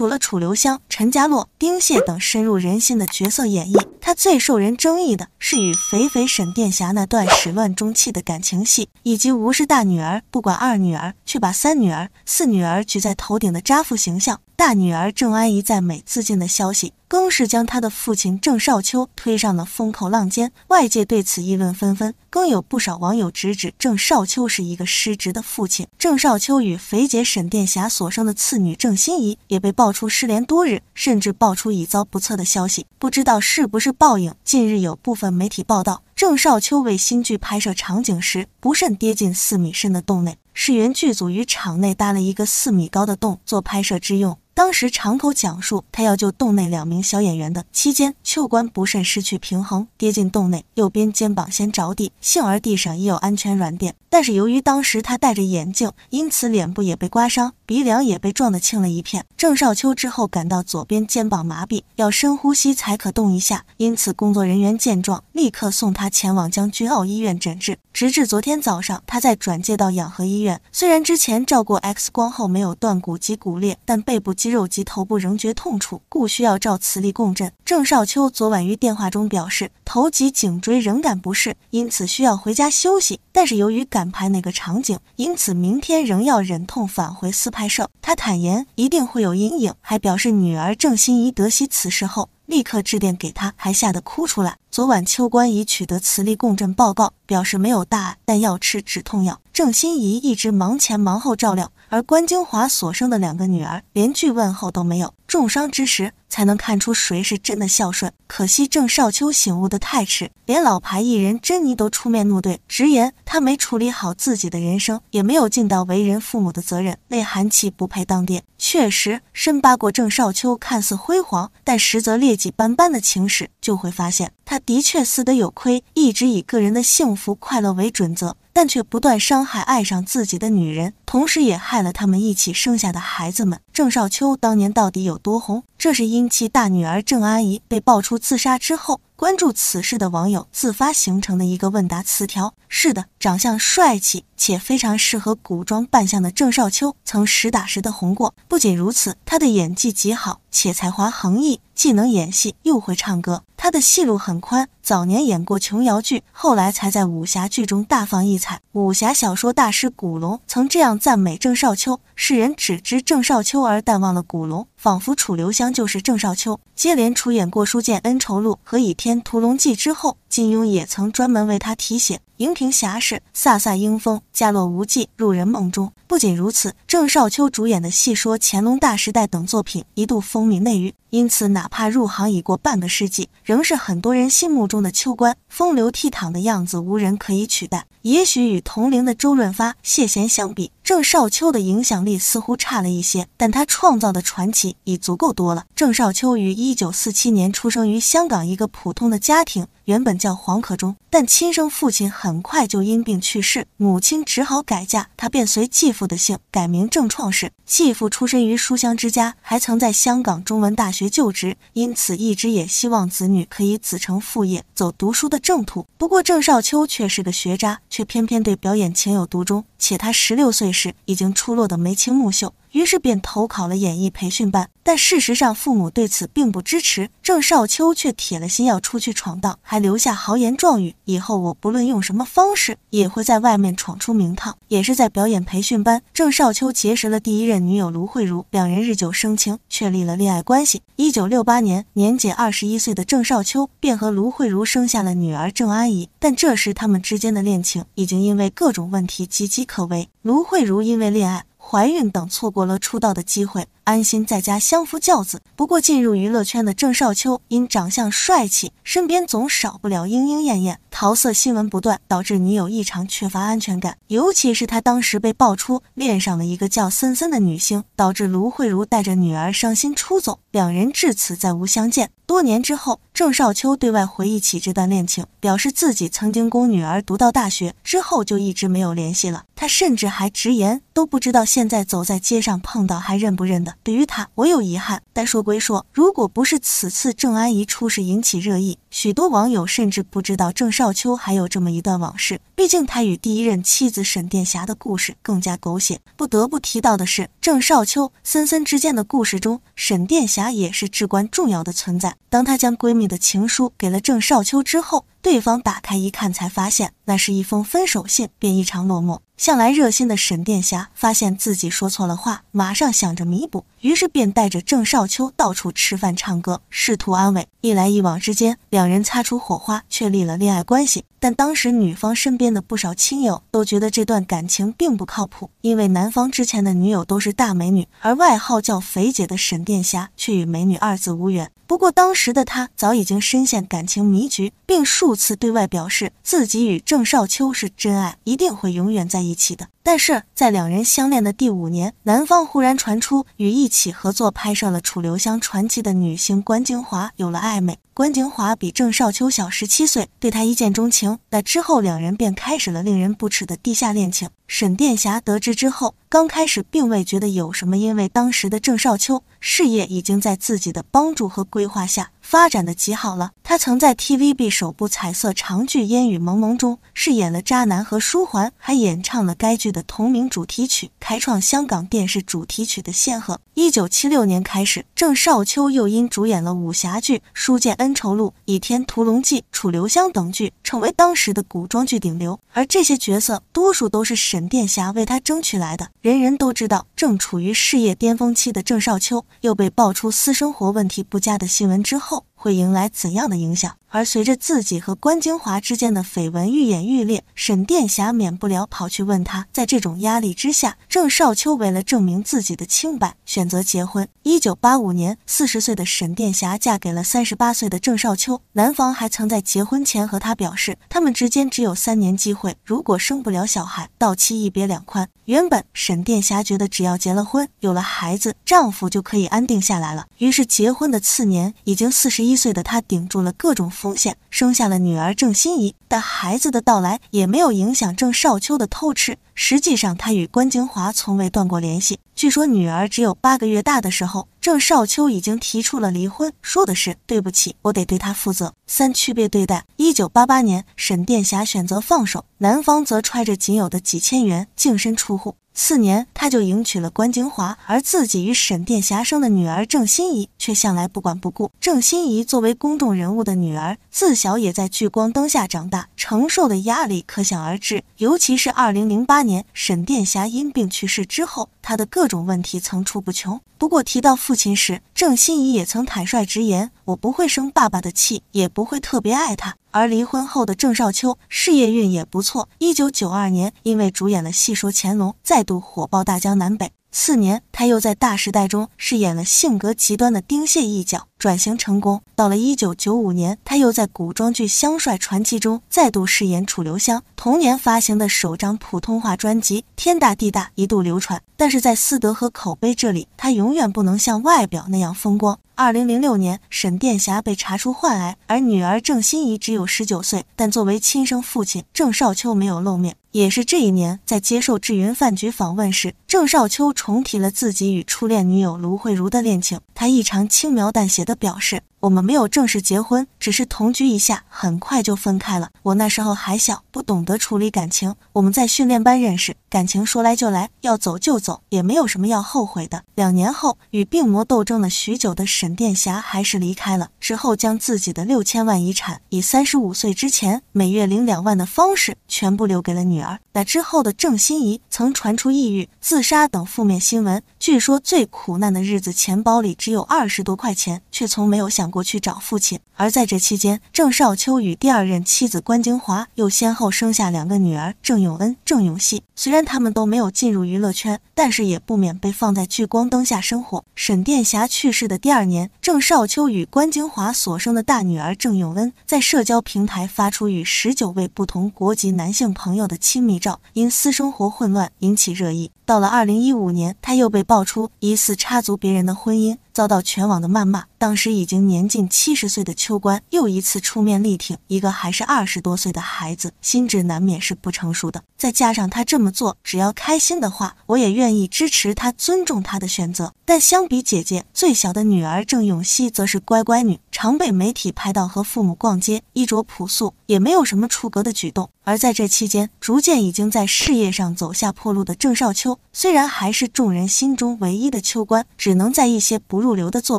除了楚留香、陈家洛、丁蟹等深入人心的角色演绎，他最受人争议的是与肥肥沈殿霞那段始乱终弃的感情戏，以及无视大女儿、不管二女儿，却把三女儿、四女儿举在头顶的渣父形象。大女儿郑安怡在美自尽的消息，更是将她的父亲郑少秋推上了风口浪尖，外界对此议论纷纷，更有不少网友直指郑少秋是一个失职的父亲。郑少秋与肥姐沈殿霞所生的次女郑欣宜也被爆出失联多日，甚至爆出已遭不测的消息。不知道是不是报应，近日有部分媒体报道，郑少秋为新剧拍摄场景时不慎跌进四米深的洞内，是原剧组于场内搭了一个四米高的洞做拍摄之用。当时场口讲述他要救洞内两名小演员的期间，邱官不慎失去平衡跌进洞内，右边肩膀先着地，幸而地上也有安全软垫。但是由于当时他戴着眼镜，因此脸部也被刮伤，鼻梁也被撞得青了一片。郑少秋之后感到左边肩膀麻痹，要深呼吸才可动一下，因此工作人员见状立刻送他前往将军澳医院诊治。直至昨天早上，他在转介到养和医院。虽然之前照过 X 光后没有断骨及骨裂，但背部肌肉及头部仍觉痛楚，故需要照磁力共振。郑少秋昨晚于电话中表示，头及颈椎仍感不适，因此需要回家休息。但是由于赶拍那个场景，因此明天仍要忍痛返回私拍摄。他坦言一定会有阴影，还表示女儿郑欣宜得悉此事后。立刻致电给他，还吓得哭出来。昨晚秋官已取得磁力共振报告，表示没有大碍，但要吃止痛药。郑欣怡一直忙前忙后照料，而关金华所生的两个女儿连句问候都没有。重伤之时，才能看出谁是真的孝顺。可惜郑少秋醒悟的太迟，连老牌艺人珍妮都出面怒怼，直言他没处理好自己的人生，也没有尽到为人父母的责任，内涵其不配当爹。确实，深扒过郑少秋看似辉煌，但实则劣迹斑斑的情史，就会发现他的确死得有亏，一直以个人的幸福快乐为准则，但却不断伤害爱上自己的女人，同时也害了他们一起生下的孩子们。郑少秋当年到底有多红？这是因其大女儿郑阿姨被爆出自杀之后。关注此事的网友自发形成的一个问答词条是的，长相帅气且非常适合古装扮相的郑少秋曾实打实的红过。不仅如此，他的演技极好，且才华横溢，既能演戏又会唱歌。他的戏路很宽，早年演过琼瑶剧，后来才在武侠剧中大放异彩。武侠小说大师古龙曾这样赞美郑少秋：“世人只知郑少秋，而淡忘了古龙，仿佛楚留香就是郑少秋。”接连出演过《书剑恩仇录》和《倚天》。《屠龙记》之后，金庸也曾专门为他题写。荧屏侠士，飒飒英风，家落无迹入人梦中。不仅如此，郑少秋主演的《戏说乾隆大时代》等作品一度风靡内娱，因此哪怕入行已过半个世纪，仍是很多人心目中的秋官。风流倜傥的样子无人可以取代。也许与同龄的周润发、谢贤相比，郑少秋的影响力似乎差了一些，但他创造的传奇已足够多了。郑少秋于一九四七年出生于香港一个普通的家庭。原本叫黄可中，但亲生父亲很快就因病去世，母亲只好改嫁，他便随继父的姓改名郑创世。继父出身于书香之家，还曾在香港中文大学就职，因此一直也希望子女可以子承父业，走读书的正途。不过郑少秋却是个学渣，却偏偏对表演情有独钟。且他十六岁时已经出落的眉清目秀，于是便投考了演艺培训班。但事实上，父母对此并不支持。郑少秋却铁了心要出去闯荡，还留下豪言壮语：“以后我不论用什么方式，也会在外面闯出名堂。”也是在表演培训班，郑少秋结识了第一任女友卢慧茹，两人日久生情。确立了恋爱关系。一九六八年，年仅二十一岁的郑少秋便和卢慧茹生下了女儿郑阿姨。但这时，他们之间的恋情已经因为各种问题岌岌可危。卢慧茹因为恋爱、怀孕等，错过了出道的机会。安心在家相夫教子。不过进入娱乐圈的郑少秋因长相帅气，身边总少不了莺莺燕燕，桃色新闻不断，导致女友异常缺乏安全感。尤其是他当时被爆出恋上了一个叫森森的女星，导致卢慧茹带着女儿伤心出走，两人至此再无相见。多年之后，郑少秋对外回忆起这段恋情，表示自己曾经供女儿读到大学，之后就一直没有联系了。他甚至还直言都不知道现在走在街上碰到还认不认得。对于他，我有遗憾，但说归说，如果不是此次郑安怡出事引起热议。许多网友甚至不知道郑少秋还有这么一段往事，毕竟他与第一任妻子沈殿霞的故事更加狗血。不得不提到的是，郑少秋森森之间的故事中，沈殿霞也是至关重要的存在。当她将闺蜜的情书给了郑少秋之后，对方打开一看，才发现那是一封分手信，便异常落寞。向来热心的沈殿霞发现自己说错了话，马上想着弥补，于是便带着郑少秋到处吃饭唱歌，试图安慰。一来一往之间，两。两人擦出火花，确立了恋爱关系。但当时女方身边的不少亲友都觉得这段感情并不靠谱，因为男方之前的女友都是大美女，而外号叫“肥姐”的沈殿霞却与美女二字无缘。不过当时的她早已经深陷感情迷局，并数次对外表示自己与郑少秋是真爱，一定会永远在一起的。但是在两人相恋的第五年，男方忽然传出与一起合作拍摄了《楚留香传奇》的女星关金华有了暧昧。关景华比郑少秋小十七岁，对他一见钟情。那之后，两人便开始了令人不齿的地下恋情。沈殿霞得知之后，刚开始并未觉得有什么，因为当时的郑少秋事业已经在自己的帮助和规划下发展的极好了。他曾在 TVB 首部彩色长剧《烟雨蒙蒙》中饰演了渣男和书桓，还演唱了该剧的同名主题曲，开创香港电视主题曲的先河。一九七六年开始，郑少秋又因主演了武侠剧《书剑恩》。恩仇录》《倚天屠龙记》《楚留香》等剧成为当时的古装剧顶流，而这些角色多数都是沈殿霞为他争取来的。人人都知道，正处于事业巅峰期的郑少秋，又被爆出私生活问题不佳的新闻之后。会迎来怎样的影响？而随着自己和关京华之间的绯闻愈演愈烈，沈殿霞免不了跑去问他。在这种压力之下，郑少秋为了证明自己的清白，选择结婚。一九八五年，四十岁的沈殿霞嫁给了三十八岁的郑少秋。男方还曾在结婚前和她表示，他们之间只有三年机会，如果生不了小孩，到期一别两宽。原本沈殿霞觉得只要结了婚，有了孩子，丈夫就可以安定下来了。于是结婚的次年，已经四十一。一岁的他顶住了各种风险，生下了女儿郑欣怡，但孩子的到来也没有影响郑少秋的偷吃。实际上，他与关金华从未断过联系。据说，女儿只有八个月大的时候，郑少秋已经提出了离婚，说的是对不起，我得对她负责。三区别对待。一九八八年，沈殿霞选择放手，男方则揣着仅有的几千元净身出户。四年，他就迎娶了关景华，而自己与沈殿霞生的女儿郑欣宜却向来不管不顾。郑欣宜作为公众人物的女儿。自小也在聚光灯下长大，承受的压力可想而知。尤其是二零零八年沈殿霞因病去世之后，他的各种问题层出不穷。不过提到父亲时，郑欣宜也曾坦率直言：“我不会生爸爸的气，也不会特别爱他。”而离婚后的郑少秋事业运也不错。一九九二年，因为主演了《戏说乾隆》，再度火爆大江南北。次年，他又在《大时代》中饰演了性格极端的丁蟹一角，转型成功。到了1995年，他又在古装剧《香帅传奇》中再度饰演楚留香，同年发行的首张普通话专辑《天大地大》一度流传。但是在私德和口碑这里，他永远不能像外表那样风光。2006年，沈殿霞被查出患癌，而女儿郑欣宜只有19岁，但作为亲生父亲，郑少秋没有露面。也是这一年，在接受智云饭局访问时，郑少秋重提了自己与初恋女友卢慧茹的恋情。他异常轻描淡写地表示：“我们没有正式结婚，只是同居一下，很快就分开了。我那时候还小，不懂得处理感情。我们在训练班认识，感情说来就来，要走就走，也没有什么要后悔的。”两年后，与病魔斗争了许久的沈殿霞还是离开了，之后将自己的六千万遗产以三十五岁之前每月领两万的方式，全部留给了女。女儿，那之后的郑欣宜曾传出抑郁、自杀等负面新闻，据说最苦难的日子，钱包里只有二十多块钱。却从没有想过去找父亲。而在这期间，郑少秋与第二任妻子关金华又先后生下两个女儿郑永恩、郑永熙。虽然他们都没有进入娱乐圈，但是也不免被放在聚光灯下生活。沈殿霞去世的第二年，郑少秋与关金华所生的大女儿郑永恩在社交平台发出与十九位不同国籍男性朋友的亲密照，因私生活混乱引起热议。到了二零一五年，他又被爆出疑似插足别人的婚姻。遭到全网的谩骂。当时已经年近七十岁的秋官又一次出面力挺一个还是二十多岁的孩子，心智难免是不成熟的。再加上他这么做，只要开心的话，我也愿意支持他，尊重他的选择。但相比姐姐，最小的女儿郑永熙则是乖乖女。常被媒体拍到和父母逛街，衣着朴素，也没有什么出格的举动。而在这期间，逐渐已经在事业上走下坡路的郑少秋，虽然还是众人心中唯一的秋官，只能在一些不入流的作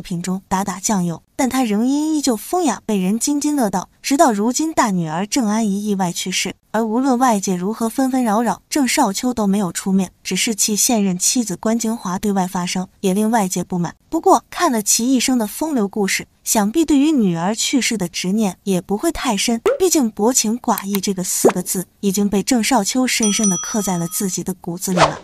品中打打酱油，但他仍因依旧风雅被人津津乐道。直到如今，大女儿郑安怡意外去世，而无论外界如何纷纷扰扰，郑少秋都没有出面，只是其现任妻子关菁华对外发声，也令外界不满。不过，看了其一生的风流故事。想必对于女儿去世的执念也不会太深，毕竟“薄情寡义”这个四个字已经被郑少秋深深的刻在了自己的骨子里了。